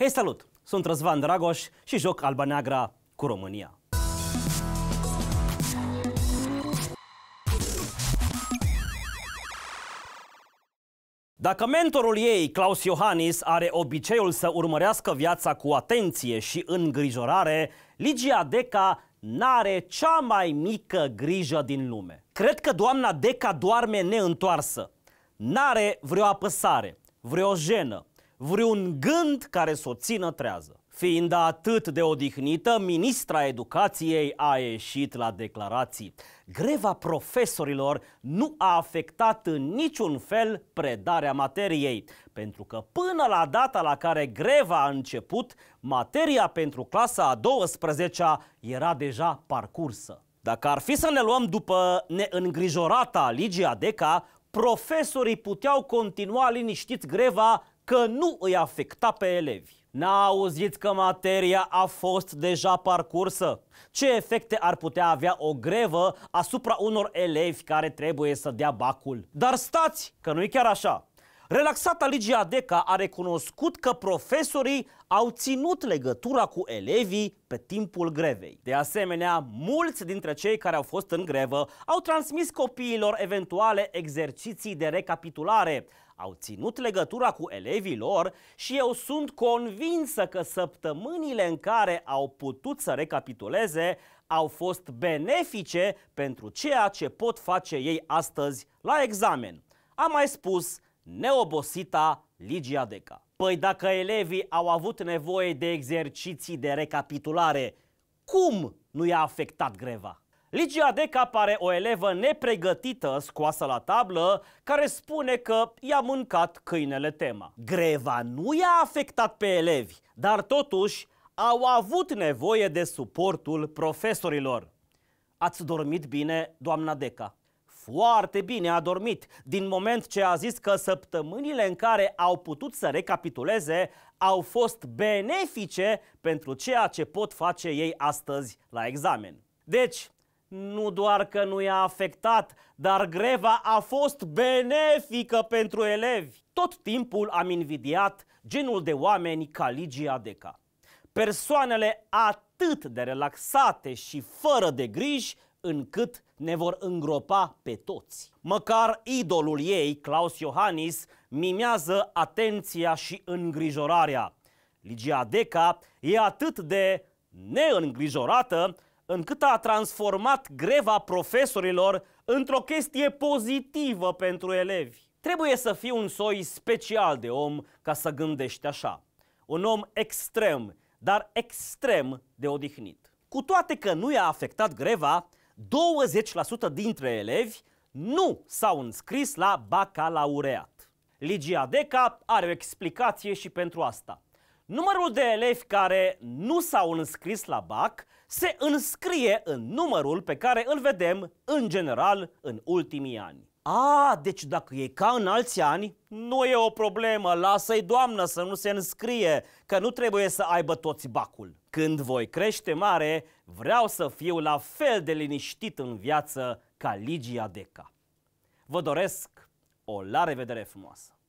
Hei, salut! Sunt Răzvan Dragoș și joc Alba Neagra cu România. Dacă mentorul ei, Claus Iohannis, are obiceiul să urmărească viața cu atenție și îngrijorare, Ligia Deca n-are cea mai mică grijă din lume. Cred că doamna Deca doarme neîntoarsă. N-are vreo apăsare, vreo jenă, vreun gând care să o țină trează. Fiind atât de odihnită, ministra educației a ieșit la declarații. Greva profesorilor nu a afectat în niciun fel predarea materiei, pentru că până la data la care greva a început, materia pentru clasa a 12-a era deja parcursă. Dacă ar fi să ne luăm după neîngrijorata Ligia Deca, profesorii puteau continua liniștit greva că nu îi afecta pe elevi. N-a auzit că materia a fost deja parcursă? Ce efecte ar putea avea o grevă asupra unor elevi care trebuie să dea bacul? Dar stați, că nu e chiar așa. Relaxata Ligia Deca a recunoscut că profesorii au ținut legătura cu elevii pe timpul grevei. De asemenea, mulți dintre cei care au fost în grevă au transmis copiilor eventuale exerciții de recapitulare, au ținut legătura cu elevii lor și eu sunt convinsă că săptămânile în care au putut să recapituleze au fost benefice pentru ceea ce pot face ei astăzi la examen. A mai spus neobosita Ligia Deca. Păi dacă elevii au avut nevoie de exerciții de recapitulare, cum nu i-a afectat greva? Ligia Deca pare o elevă nepregătită, scoasă la tablă, care spune că i-a mâncat câinele tema. Greva nu i-a afectat pe elevi, dar totuși au avut nevoie de suportul profesorilor. Ați dormit bine, doamna Deca? foarte bine a dormit, din moment ce a zis că săptămânile în care au putut să recapituleze au fost benefice pentru ceea ce pot face ei astăzi la examen. Deci, nu doar că nu i-a afectat, dar greva a fost benefică pentru elevi. Tot timpul am invidiat genul de oameni ca Ligia Deca. Persoanele atât de relaxate și fără de griji încât ne vor îngropa pe toți. Măcar idolul ei, Claus Iohannis, mimează atenția și îngrijorarea. Ligia Deca e atât de neîngrijorată încât a transformat greva profesorilor într-o chestie pozitivă pentru elevi. Trebuie să fii un soi special de om ca să gândești așa. Un om extrem, dar extrem de odihnit. Cu toate că nu i-a afectat greva, 20% dintre elevi nu s-au înscris la bacalaureat. Ligia Deca are o explicație și pentru asta. Numărul de elevi care nu s-au înscris la BAC se înscrie în numărul pe care îl vedem în general în ultimii ani. A, deci dacă e ca în alți ani, nu e o problemă, lasă-i doamnă să nu se înscrie, că nu trebuie să aibă toți bacul. Când voi crește mare, vreau să fiu la fel de liniștit în viață ca Ligia Deca. Vă doresc o la revedere frumoasă!